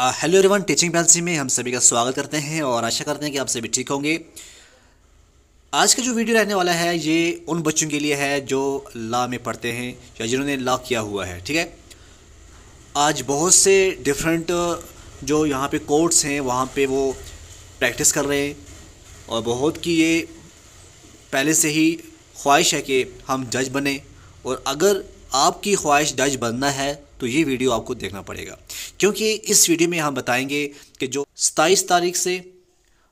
Hello everyone teaching पैलसी में हम सभी का स्वागत करते हैं और आशा करते हैं कि आप सभी ठीक होंगे आज का जो वीडियो रहने वाला है ये उन बच्चों के लिए है जो ला में पढ़ते हैं या जिन्होंने ला किया हुआ है ठीक है आज बहुत से डिफरेंट जो यहाँ पे कोर्ट्स हैं वहाँ पे वो प्रैक्टिस कर रहे हैं और बहुत की ये पहले से ही ख्वाहिश है कि हम जज बने और अगर आपकी ख्वाहिश जज बनना है तो ये वीडियो आपको देखना पड़ेगा क्योंकि इस वीडियो में हम बताएंगे कि जो सताईस तारीख से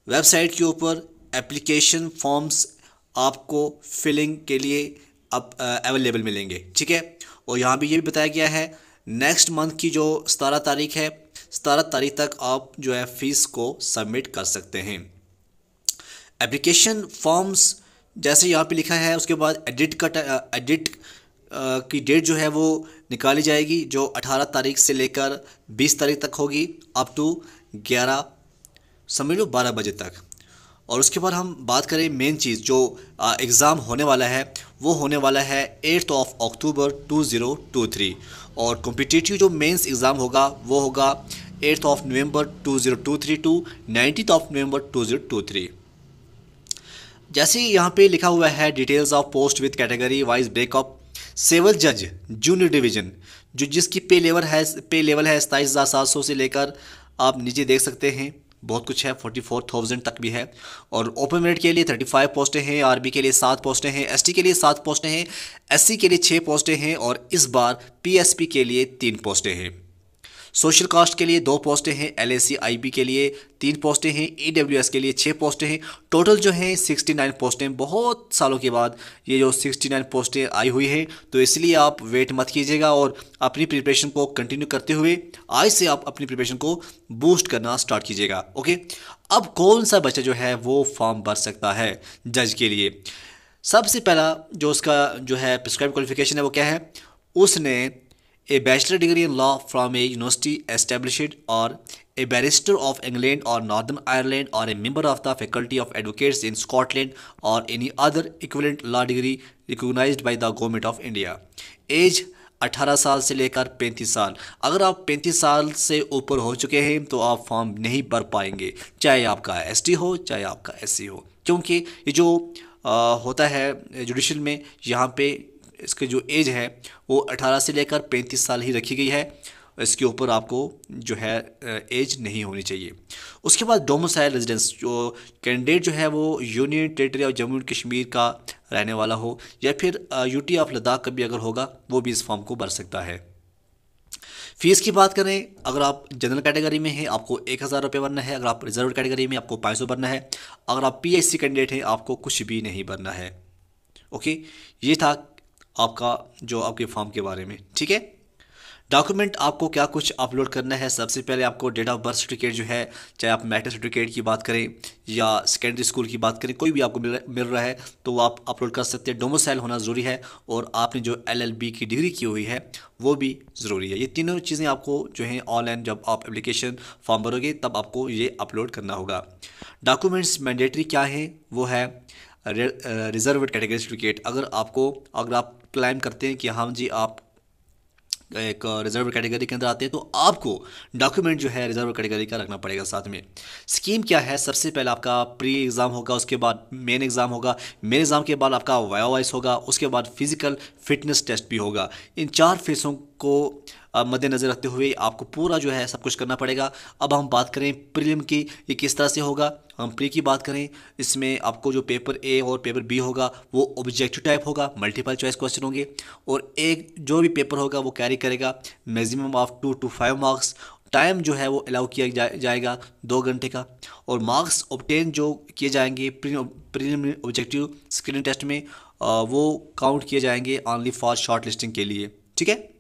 वेबसाइट के ऊपर एप्लीकेशन फॉर्म्स आपको फिलिंग के लिए अब अवेलेबल मिलेंगे ठीक है और यहाँ भी ये भी बताया गया है नेक्स्ट मंथ की जो सतारह तारीख है सतारह तारीख तक आप जो है फ़ीस को सबमिट कर सकते हैं एप्लीकेशन फॉर्म्स जैसे यहाँ पे लिखा है उसके बाद एडिट का एडिट की डेट जो है वो निकाली जाएगी जो 18 तारीख से लेकर 20 तारीख तक होगी अप टू 11 समझ लो 12 बजे तक और उसके बाद हम बात करें मेन चीज़ जो एग्ज़ाम होने वाला है वो होने वाला है एट्थ ऑफ अक्टूबर 2023 और कॉम्पिटिटिव जो मेंस एग्ज़ाम होगा वो होगा eighth of November 2023 to three ninetieth of November 2023 जैसे यहाँ पे लिखा हुआ है details of post with category wise breakup civil जज जूनियर डिवीजन जो जिसकी पे लेवल है पे लेवल है सताईस हज़ार सात सौ से लेकर आप नीचे देख सकते हैं बहुत कुछ है फोर्टी फोर थाउजेंड तक भी है और ओपन मेरिट के लिए थर्टी फाइव पोस्टें हैं आरबी के लिए सात पोस्टें हैं एसटी के लिए सात पोस्टें हैं एससी के लिए छः पोस्टें हैं और इस बार पीएसपी के लिए तीन पोस्टें हैं सोशल कास्ट के लिए दो पोस्टें हैं एल के लिए तीन पोस्टें हैं ई के लिए छः पोस्टें हैं टोटल जो हैं 69 पोस्टें बहुत सालों के बाद ये जो 69 पोस्टें आई हुई हैं तो इसलिए आप वेट मत कीजिएगा और अपनी प्रिपरेशन को कंटिन्यू करते हुए आज से आप अपनी प्रिपरेशन को बूस्ट करना स्टार्ट कीजिएगा ओके अब कौन सा बच्चा जो है वो फॉर्म भर सकता है जज के लिए सबसे पहला जो उसका जो है प्रिस्क्राइब क्वालिफिकेशन है वो क्या है उसने a bachelor degree in law from a university established और ए बैरिस्टर ऑफ इंग्लैंड और नॉर्दर्न आयरलैंड और a member of the faculty of advocates in Scotland और any other equivalent law degree recognise by the government of India age 18 साल से लेकर पैंतीस साल अगर आप पैंतीस साल से ऊपर हो चुके हैं तो आप फॉर्म नहीं भर पाएंगे चाहे आपका एस टी हो चाहे आपका एस सी हो क्योंकि ये जो आ, होता है जुडिशल में यहाँ पे इसके जो एज है वो 18 से लेकर 35 साल ही रखी गई है इसके ऊपर आपको जो है एज नहीं होनी चाहिए उसके बाद डोमोसाइल रेजिडेंस जो कैंडिडेट जो है वो union territory of Jammu and Kashmir का रहने वाला हो या फिर यूटी ऑफ लद्दाख का भी अगर होगा वो भी इस फॉर्म को भर सकता है फीस की बात करें अगर आप जनरल कैटेगरी में हैं आपको एक हज़ार रुपये भरना है अगर आप रिजर्व कैटेगरी में आपको पाँच सौ भरना है अगर आप पी कैंडिडेट हैं आपको कुछ भी नहीं भरना है ओके ये था आपका जो आपके फॉर्म के बारे में ठीक है डॉक्यूमेंट आपको क्या कुछ अपलोड करना है सबसे पहले आपको डेट ऑफ बर्थ सर्टिफिकेट जो है चाहे आप मैट्रिक सर्टिफिकेट की बात करें या सेकेंडरी स्कूल की बात करें कोई भी आपको मिल मिल रहा है तो वो आप अपलोड कर सकते हैं डोमोसाइल होना ज़रूरी है और आपने जो एलएलबी की डिग्री की हुई है वो भी ज़रूरी है ये तीनों चीज़ें आपको जो है ऑनलाइन जब आप एप्लीकेशन फॉर्म भरोगे तब आपको ये अपलोड करना होगा डॉक्यूमेंट्स मैंडेटरी क्या है वो है रिजर्व कैटेगरी सर्टिफिकेट अगर आपको अगर आप क्लाइम करते हैं कि हाँ जी आप एक रिजर्व कैटेगरी के अंदर आते हैं तो आपको डॉक्यूमेंट जो है रिजर्व कैटेगरी का रखना पड़ेगा साथ में स्कीम क्या है सबसे पहले आपका प्री एग्ज़ाम होगा उसके बाद मेन एग्ज़ाम होगा मेन एग्ज़ाम के बाद आपका वाया वाइस होगा उसके बाद फिज़िकल फिटनेस टेस्ट भी होगा इन चार फेसों को मद्देनज़र रखते हुए आपको पूरा जो है सब कुछ करना पड़ेगा अब हम बात करें प्रीलिम की ये किस तरह से होगा हम प्री की बात करें इसमें आपको जो पेपर ए और पेपर बी होगा वो ऑब्जेक्टिव टाइप होगा मल्टीपल चॉइस क्वेश्चन होंगे और एक जो भी पेपर होगा वो कैरी करेगा maximum of two two five marks time जो है वो अलाउ किया जा, जाएगा दो घंटे का और मार्क्स ऑबटेन जो किए जाएंगे प्रीलिम ऑब्जेक्टिव स्क्रीन टेस्ट में आ, वो काउंट किए जाएंगे ऑनली फॉर शॉर्ट लिस्टिंग के लिए ठीक है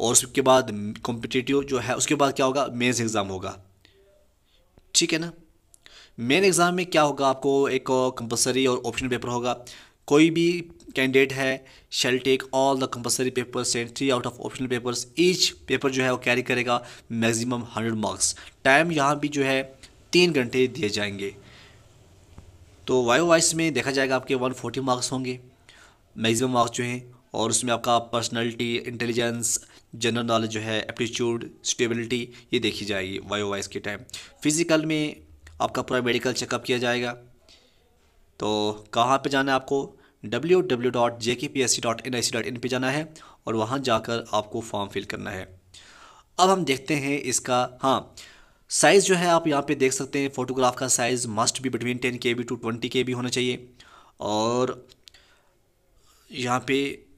और उसके बाद कॉम्पिटिटिव जो है उसके बाद क्या होगा मेन्स एग्ज़ाम होगा ठीक है ना मेन एग्ज़ाम में क्या होगा आपको एक कंपलसरी और ऑप्शन पेपर होगा कोई भी कैंडिडेट है shall take all the compulsory papers and three out of optional papers each paper जो है वो कैरी करेगा मैक्सिमम हंड्रेड मार्क्स टाइम यहाँ भी जो है तीन घंटे दिए जाएंगे तो वाई वाइस में देखा जाएगा आपके वन फोर्टी मार्क्स होंगे मैक्सिमम मार्क्स जो हैं और उसमें आपका पर्सनैलिटी इंटेलिजेंस जनरल नॉलेज जो है एप्टीट्यूड स्टेबिलिटी ये देखी जाएगी वायो वाइस के टाइम फिज़िकल में आपका पूरा मेडिकल चेकअप किया जाएगा तो कहाँ पे जाना है आपको W W dot J K P S C N I C dot in पर जाना है और वहाँ जाकर आपको फॉर्म फिल करना है अब हम देखते हैं इसका हाँ साइज़ जो है आप यहाँ पे देख सकते हैं फोटोग्राफ का साइज़ मस्ट भी between ten K B to twenty K B होना चाहिए और यहाँ पे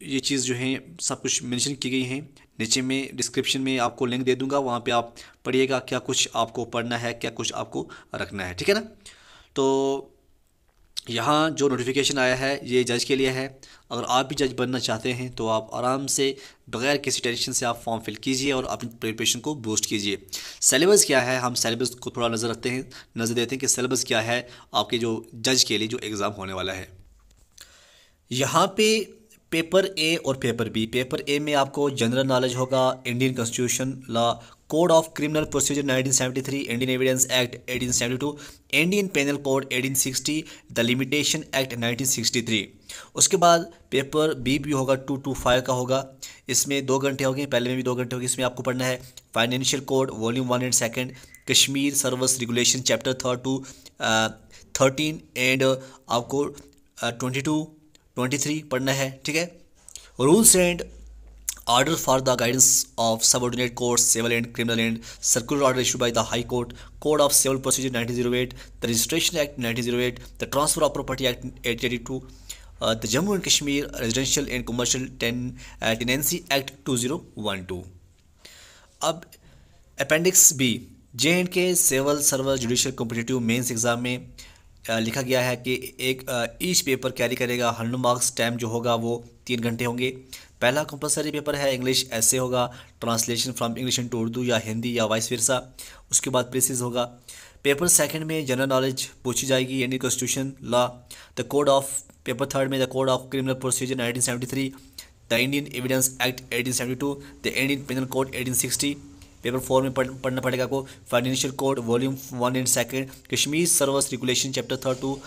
ये चीज़ जो है सब कुछ मेंशन की गई है नीचे में डिस्क्रिप्शन में आपको लिंक दे दूंगा वहाँ पे आप पढ़िएगा क्या कुछ आपको पढ़ना है क्या कुछ आपको रखना है ठीक है ना तो यहाँ जो नोटिफिकेशन आया है ये जज के लिए है अगर आप भी जज बनना चाहते हैं तो आप आराम से बगैर किसी टेंशन से आप फॉर्म फिल कीजिए और अपनी प्रिपरेशन को बूस्ट कीजिए सलेबस क्या है हम सेलेबस को थोड़ा नज़र रखते हैं नज़र देते हैं कि सलेबस क्या है आपके जो जज के लिए जो एग्ज़ाम होने वाला है यहाँ पे पेपर ए और पेपर बी पेपर ए में आपको जनरल नॉलेज होगा Indian constitution law code of criminal procedure 1973, Indian evidence act 1872, Indian penal code 1860, the limitation act 1963। उसके बाद पेपर बी भी होगा टू टू फाइव का होगा इसमें दो घंटे हो गए पहले में भी दो घंटे हो गए इसमें आपको पढ़ना है financial code volume one and second Kashmir service regulation chapter third to thirteen and आपको twenty uh, to twenty three पढ़ना है ठीक है rules and order for the guidance of subordinate court civil and criminal and circular order issue by the high court code of civil procedure 1908, zero eight the registration act ninety zero eight the transfer of property act eight eighty to the Jammu and Kashmir residential and commercial tenancy act two zero one two अब appendix B J and K civil server judicial competitive mains exam में लिखा गया है कि एक each paper carry करेगा hundred marks time जो होगा वो तीन घंटे होंगे पहला कंपलसरी पेपर है इंग्लिश ऐसे होगा translation from English into Urdu या हिंदी या वाइस वर्सा उसके बाद प्रेसिस होगा पेपर सेकंड में जनरल नॉलेज पूछी जाएगी यानी constitution law the code of paper third में the code of criminal procedure 1973 the Indian evidence act two the Indian penal code eighteen paper four में पढ़, पढ़ना पड़ेगा आपको financial code volume one and second Kashmir service regulation chapter third to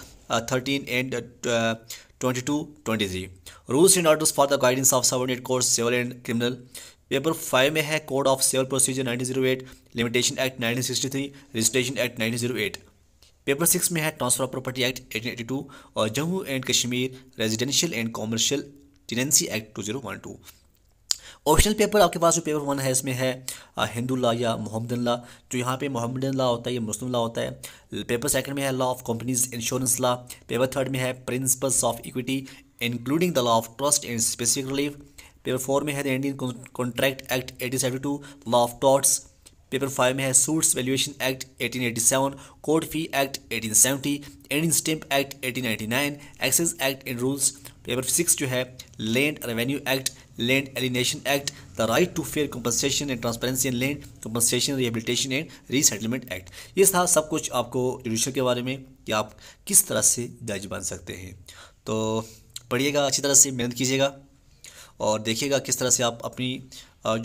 thirteen and twenty to twenty three rules and orders for the guidance of subordinate courts civil and criminal paper five में है code of civil procedure eight limitation act three registration act eight paper six में है transfer of property act 1882 और Jammu and Kashmir residential and commercial tenancy act 2012 optional paper आपके पास जो paper one है इसमें है हिंदू ला या मोहम्मदन ला जो तो यहाँ पे मोहम्मदन ला होता है ये मुस्लिम ला होता है पेपर सेकंड में है law of companies insurance law paper third में है principles of equity including the law of trust and specific relief paper four में है the Indian contract act eighteen seventy two law of torts paper five में है suits valuation act 1887, court fee act 1870, Indian stamp act 1899, excise act and rules paper six जो है land revenue act land alienation act the right to fair compensation and transparency in land compensation rehabilitation and resettlement act ये था सब कुछ आपको judicial के बारे में कि आप किस तरह से जज बन सकते हैं तो पढ़िएगा अच्छी तरह से मेहनत कीजिएगा और देखिएगा किस तरह से आप अपनी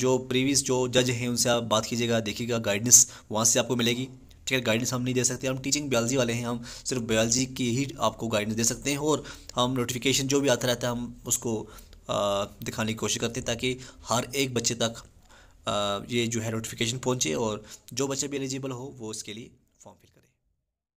जो प्रीवियस जो जज हैं उनसे आप बात कीजिएगा देखिएगा गाइडेंस वहाँ से आपको मिलेगी ठीक है गाइडेंस हम नहीं दे सकते हम टीचिंग बायोलॉजी वाले हैं हम सिर्फ बायोलॉजी की ही आपको गाइडेंस दे सकते हैं और हम नोटिफिकेशन जो भी आता रहता है हम उसको दिखाने की कोशिश करते हैं ताकि हर एक बच्चे तक ये जो है नोटिफिकेशन पहुंचे और जो बच्चा भी एलिजिबल हो वो उसके लिए